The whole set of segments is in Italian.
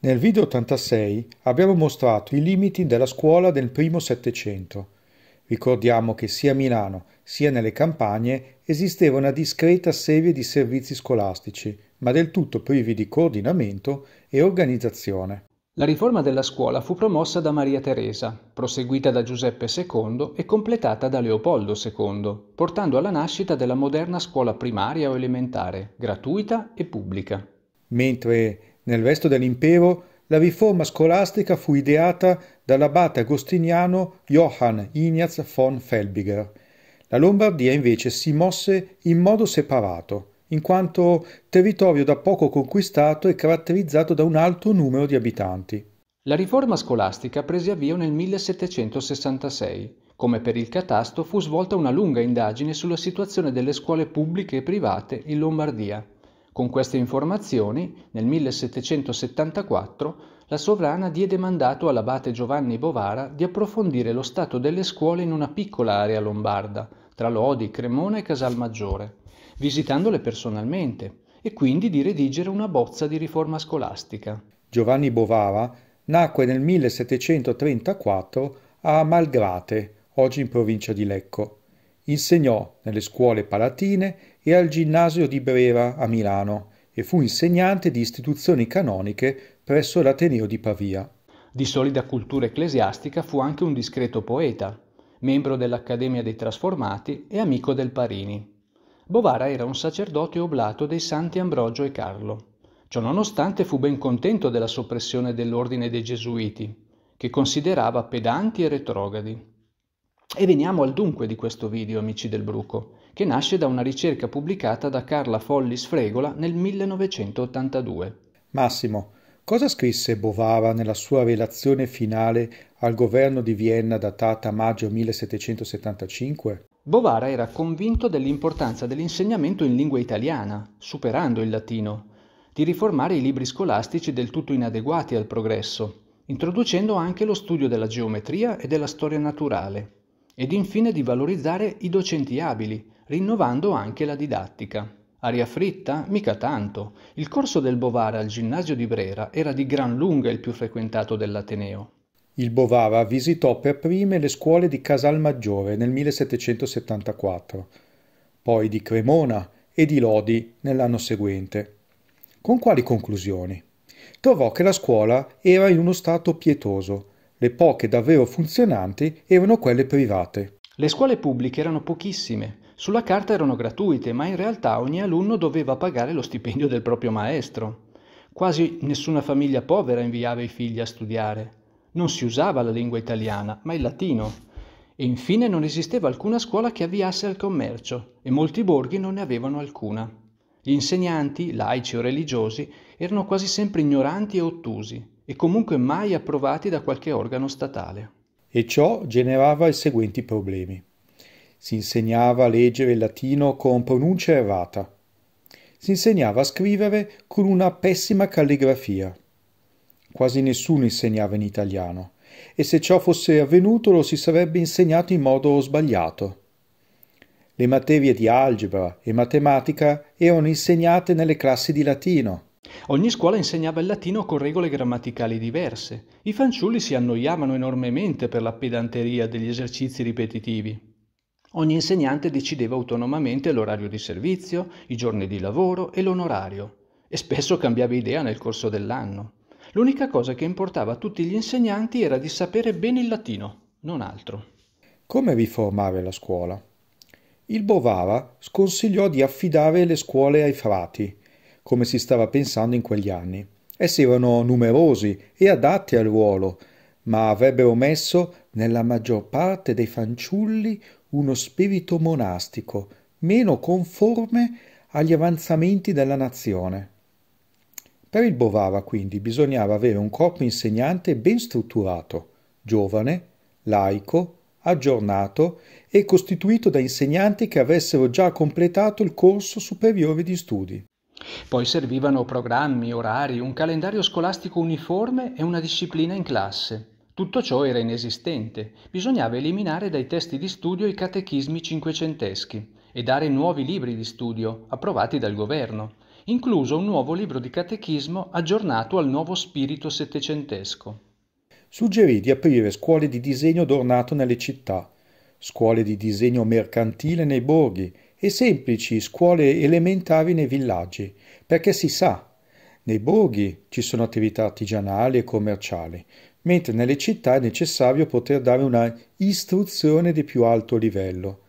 Nel video 86 abbiamo mostrato i limiti della scuola del primo Settecento. Ricordiamo che sia a Milano sia nelle campagne esisteva una discreta serie di servizi scolastici, ma del tutto privi di coordinamento e organizzazione. La riforma della scuola fu promossa da Maria Teresa, proseguita da Giuseppe II e completata da Leopoldo II, portando alla nascita della moderna scuola primaria o elementare, gratuita e pubblica. Mentre nel resto dell'impero la riforma scolastica fu ideata dall'abate agostiniano Johann Ignaz von Felbiger. La Lombardia invece si mosse in modo separato, in quanto territorio da poco conquistato e caratterizzato da un alto numero di abitanti. La riforma scolastica prese avvio nel 1766. Come per il catasto fu svolta una lunga indagine sulla situazione delle scuole pubbliche e private in Lombardia. Con queste informazioni, nel 1774, la sovrana diede mandato all'abate Giovanni Bovara di approfondire lo stato delle scuole in una piccola area lombarda, tra Lodi, Cremona e Casalmaggiore, visitandole personalmente e quindi di redigere una bozza di riforma scolastica. Giovanni Bovara nacque nel 1734 a Malgrate, oggi in provincia di Lecco. Insegnò nelle scuole palatine e al ginnasio di Brera a Milano e fu insegnante di istituzioni canoniche presso l'Ateneo di Pavia. Di solida cultura ecclesiastica fu anche un discreto poeta, membro dell'Accademia dei Trasformati e amico del Parini. Bovara era un sacerdote oblato dei santi Ambrogio e Carlo. Ciononostante fu ben contento della soppressione dell'ordine dei Gesuiti, che considerava pedanti e retrogradi. E veniamo al dunque di questo video, amici del Bruco, che nasce da una ricerca pubblicata da Carla Folli Sfregola nel 1982. Massimo, cosa scrisse Bovara nella sua relazione finale al governo di Vienna datata maggio 1775? Bovara era convinto dell'importanza dell'insegnamento in lingua italiana, superando il latino, di riformare i libri scolastici del tutto inadeguati al progresso, introducendo anche lo studio della geometria e della storia naturale ed infine di valorizzare i docenti abili, rinnovando anche la didattica. Aria fritta? Mica tanto. Il corso del Bovara al ginnasio di Brera era di gran lunga il più frequentato dell'Ateneo. Il Bovara visitò per prime le scuole di Casalmaggiore nel 1774, poi di Cremona e di Lodi nell'anno seguente. Con quali conclusioni? Trovò che la scuola era in uno stato pietoso, le poche davvero funzionanti erano quelle private. Le scuole pubbliche erano pochissime, sulla carta erano gratuite, ma in realtà ogni alunno doveva pagare lo stipendio del proprio maestro. Quasi nessuna famiglia povera inviava i figli a studiare. Non si usava la lingua italiana, ma il latino. E infine non esisteva alcuna scuola che avviasse al commercio, e molti borghi non ne avevano alcuna. Gli insegnanti, laici o religiosi, erano quasi sempre ignoranti e ottusi, e comunque mai approvati da qualche organo statale. E ciò generava i seguenti problemi. Si insegnava a leggere il latino con pronuncia errata. Si insegnava a scrivere con una pessima calligrafia. Quasi nessuno insegnava in italiano e se ciò fosse avvenuto lo si sarebbe insegnato in modo sbagliato. Le materie di algebra e matematica erano insegnate nelle classi di latino Ogni scuola insegnava il latino con regole grammaticali diverse. I fanciulli si annoiavano enormemente per la pedanteria degli esercizi ripetitivi. Ogni insegnante decideva autonomamente l'orario di servizio, i giorni di lavoro e l'onorario, e spesso cambiava idea nel corso dell'anno. L'unica cosa che importava a tutti gli insegnanti era di sapere bene il latino, non altro. Come vi formare la scuola? Il Bovara sconsigliò di affidare le scuole ai frati, come si stava pensando in quegli anni. Essi erano numerosi e adatti al ruolo, ma avrebbero messo nella maggior parte dei fanciulli uno spirito monastico, meno conforme agli avanzamenti della nazione. Per il Bovara, quindi, bisognava avere un corpo insegnante ben strutturato, giovane, laico, aggiornato e costituito da insegnanti che avessero già completato il corso superiore di studi. Poi servivano programmi, orari, un calendario scolastico uniforme e una disciplina in classe. Tutto ciò era inesistente, bisognava eliminare dai testi di studio i catechismi cinquecenteschi e dare nuovi libri di studio, approvati dal governo, incluso un nuovo libro di catechismo aggiornato al nuovo spirito settecentesco. Suggerì di aprire scuole di disegno d'ornato nelle città, scuole di disegno mercantile nei borghi e semplici scuole elementari nei villaggi, perché si sa, nei borghi ci sono attività artigianali e commerciali, mentre nelle città è necessario poter dare una istruzione di più alto livello.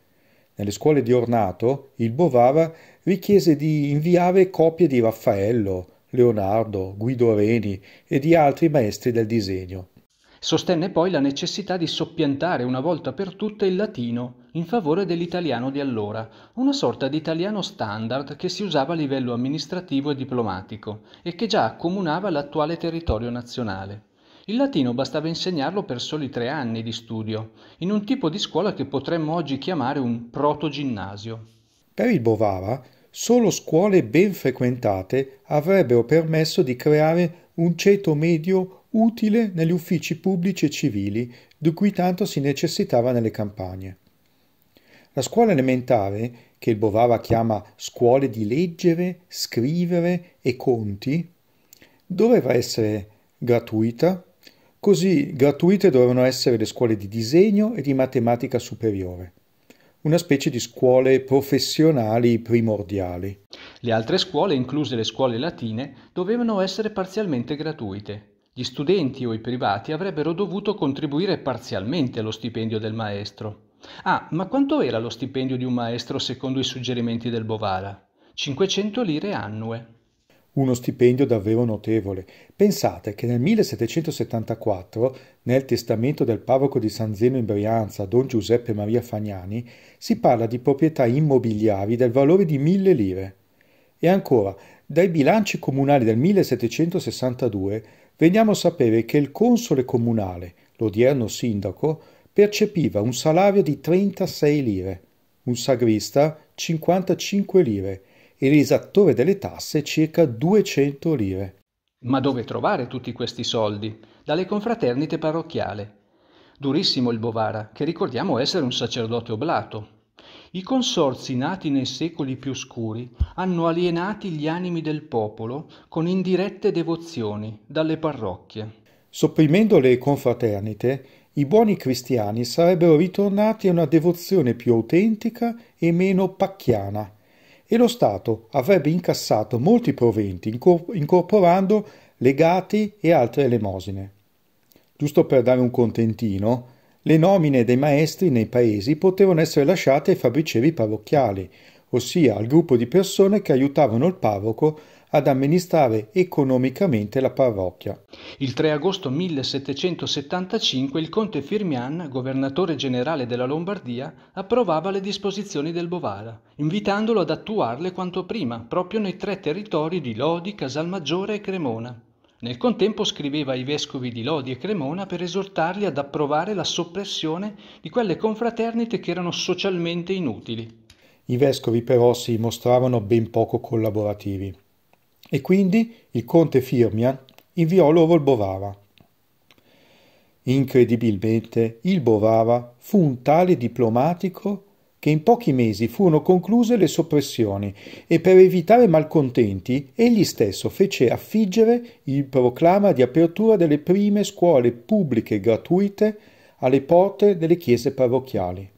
Nelle scuole di Ornato, il Bovara richiese di inviare copie di Raffaello, Leonardo, Guido Reni e di altri maestri del disegno. Sostenne poi la necessità di soppiantare una volta per tutte il latino in favore dell'italiano di allora, una sorta di italiano standard che si usava a livello amministrativo e diplomatico e che già accomunava l'attuale territorio nazionale. Il latino bastava insegnarlo per soli tre anni di studio, in un tipo di scuola che potremmo oggi chiamare un protoginnasio. Per il Bovara, solo scuole ben frequentate avrebbero permesso di creare un ceto medio utile negli uffici pubblici e civili di cui tanto si necessitava nelle campagne. La scuola elementare, che il Bovava chiama scuole di leggere, scrivere e conti, doveva essere gratuita, così gratuite dovevano essere le scuole di disegno e di matematica superiore una specie di scuole professionali primordiali. Le altre scuole, incluse le scuole latine, dovevano essere parzialmente gratuite. Gli studenti o i privati avrebbero dovuto contribuire parzialmente allo stipendio del maestro. Ah, ma quanto era lo stipendio di un maestro secondo i suggerimenti del Bovara? 500 lire annue. Uno stipendio davvero notevole. Pensate che nel 1774, nel testamento del parroco di San Zeno in Brianza, don Giuseppe Maria Fagnani, si parla di proprietà immobiliari del valore di mille lire. E ancora, dai bilanci comunali del 1762 veniamo a sapere che il console comunale, l'odierno sindaco, percepiva un salario di 36 lire, un sagrista 55 lire e l'esattore delle tasse circa 200 lire. Ma dove trovare tutti questi soldi? Dalle confraternite parrocchiale. Durissimo il Bovara, che ricordiamo essere un sacerdote oblato, i consorzi nati nei secoli più scuri hanno alienati gli animi del popolo con indirette devozioni dalle parrocchie. Sopprimendo le confraternite, i buoni cristiani sarebbero ritornati a una devozione più autentica e meno pacchiana e lo Stato avrebbe incassato molti proventi incorporando legati e altre elemosine. Giusto per dare un contentino, le nomine dei maestri nei paesi potevano essere lasciate ai fabbricevi parrocchiali, ossia al gruppo di persone che aiutavano il parroco ad amministrare economicamente la parrocchia. Il 3 agosto 1775 il conte Firmian, governatore generale della Lombardia, approvava le disposizioni del Bovara, invitandolo ad attuarle quanto prima, proprio nei tre territori di Lodi, Casalmaggiore e Cremona. Nel contempo scriveva ai vescovi di Lodi e Cremona per esortarli ad approvare la soppressione di quelle confraternite che erano socialmente inutili. I vescovi però si mostravano ben poco collaborativi e quindi il conte Firmian inviò loro il Bovava. Incredibilmente il Bovava fu un tale diplomatico che in pochi mesi furono concluse le soppressioni e per evitare malcontenti egli stesso fece affiggere il proclama di apertura delle prime scuole pubbliche gratuite alle porte delle chiese parrocchiali.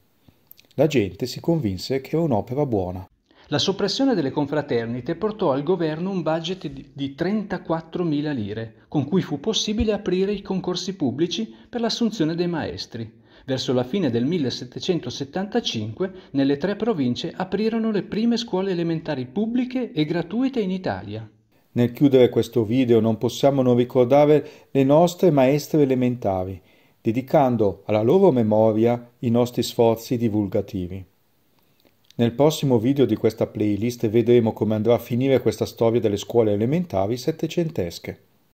La gente si convinse che era un'opera buona. La soppressione delle confraternite portò al governo un budget di 34.000 lire, con cui fu possibile aprire i concorsi pubblici per l'assunzione dei maestri. Verso la fine del 1775 nelle tre province aprirono le prime scuole elementari pubbliche e gratuite in Italia. Nel chiudere questo video non possiamo non ricordare le nostre maestre elementari, dedicando alla loro memoria i nostri sforzi divulgativi. Nel prossimo video di questa playlist vedremo come andrà a finire questa storia delle scuole elementari settecentesche.